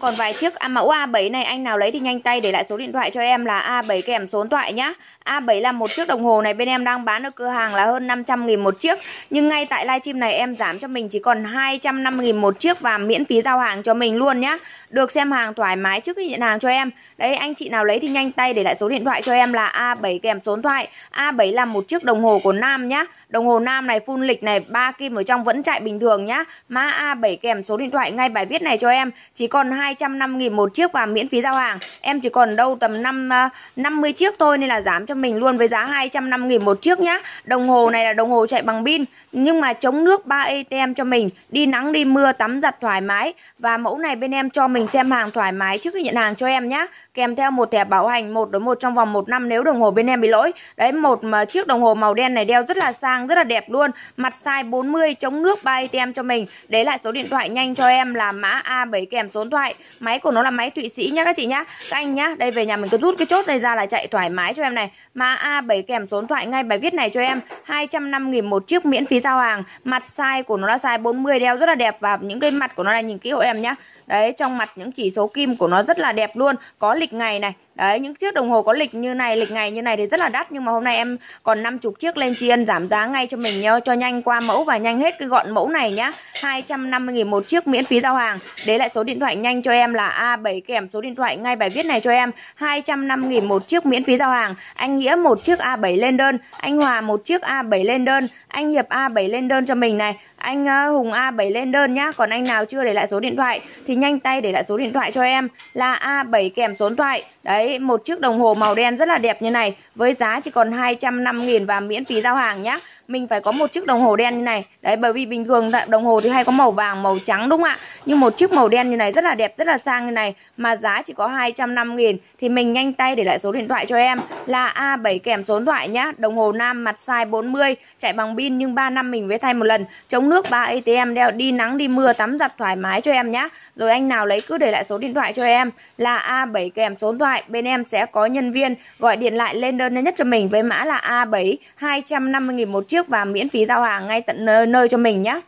Còn vài chiếc à, mẫu A7 này anh nào lấy thì nhanh tay để lại số điện thoại cho em là A7 kèm số điện thoại nhá. A7 là một chiếc đồng hồ này bên em đang bán ở cửa hàng là hơn 500 nghìn một chiếc. Nhưng ngay tại livestream này em giảm cho mình chỉ còn 250 nghìn một chiếc và miễn phí giao hàng cho mình luôn nhá. Được xem hàng thoải mái trước khi nhận hàng cho em. Đấy anh chị nào lấy thì nhanh tay để lại số điện thoại cho em là A7 kèm số điện thoại. A7 là một chiếc đồng hồ của nam nhá. Đồng hồ nam này full lịch này ba kim ở trong vẫn chạy bình thường nhá. Mã A7 kèm số điện thoại ngay bài viết này cho em. Chỉ còn 2 250 000 một chiếc và miễn phí giao hàng. Em chỉ còn đâu tầm 5 50 ờ, chiếc thôi nên là giảm cho mình luôn với giá 250 000 một chiếc nhá. Đồng hồ này là đồng hồ chạy bằng pin nhưng mà chống nước 3 ATM cho mình, đi nắng đi mưa tắm giặt thoải mái và mẫu này bên em cho mình xem hàng thoải mái trước khi nhận hàng cho em nhá. Kèm theo một thẻ bảo hành một đối một trong vòng 1 năm nếu đồng hồ bên em bị lỗi. Đấy một mà chiếc đồng hồ màu đen này đeo rất là sang, rất là đẹp luôn. Mặt size 40 chống nước 3 ATM cho mình. để lại số điện thoại nhanh cho em là mã A7 kèm số điện thoại Máy của nó là máy Thụy Sĩ nhá các chị nhá Các anh nhá, đây về nhà mình cứ rút cái chốt này ra là chạy thoải mái cho em này mà A7 kèm số điện thoại ngay bài viết này cho em 250 nghìn một chiếc miễn phí giao hàng Mặt size của nó là size 40 đeo rất là đẹp Và những cái mặt của nó là nhìn kỹ hộ em nhá Đấy, trong mặt những chỉ số kim của nó rất là đẹp luôn Có lịch ngày này Đấy, những chiếc đồng hồ có lịch như này, lịch ngày như này thì rất là đắt Nhưng mà hôm nay em còn năm chục chiếc lên chi ân giảm giá ngay cho mình nhá Cho nhanh qua mẫu và nhanh hết cái gọn mẫu này nhá 250 nghìn một chiếc miễn phí giao hàng để lại số điện thoại nhanh cho em là A7 kèm số điện thoại ngay bài viết này cho em 250 nghìn một chiếc miễn phí giao hàng anh Nghĩa một chiếc A7 lên đơn anh Hòa một chiếc A7 lên đơn anh Hiệp A7 lên đơn cho mình này anh ờ, Hùng A7 lên đơn nhá còn anh nào chưa để lại số điện thoại thì nhanh tay để lại số điện thoại cho em là A7 kèm số điện thoại đấy một chiếc đồng hồ màu đen rất là đẹp như này với giá chỉ còn 250 nghìn và miễn phí giao hàng nhá mình phải có một chiếc đồng hồ đen như này đấy bởi vì bình thường đồng hồ thì hay có màu vàng màu trắng đúng không ạ nhưng một chiếc màu đen như này rất là đẹp rất là sang như này mà giá chỉ có 250 nghìn thì mình nhanh tay để lại số điện thoại cho em là A7 kèm số điện thoại nhá đồng hồ nam mặt size 40 chạy bằng pin nhưng 3 năm mình mới thay một lần chống nước 3 ATM đeo đi nắng đi mưa tắm giặt thoải mái cho em nhá rồi anh nào lấy cứ để lại số điện thoại cho em là A7 kèm số điện thoại bên em sẽ có nhân viên gọi điện lại lên đơn nhanh nhất cho mình với mã là A7 250 nghìn một chiếc chiếc và miễn phí giao hàng ngay tận nơi, nơi cho mình nhé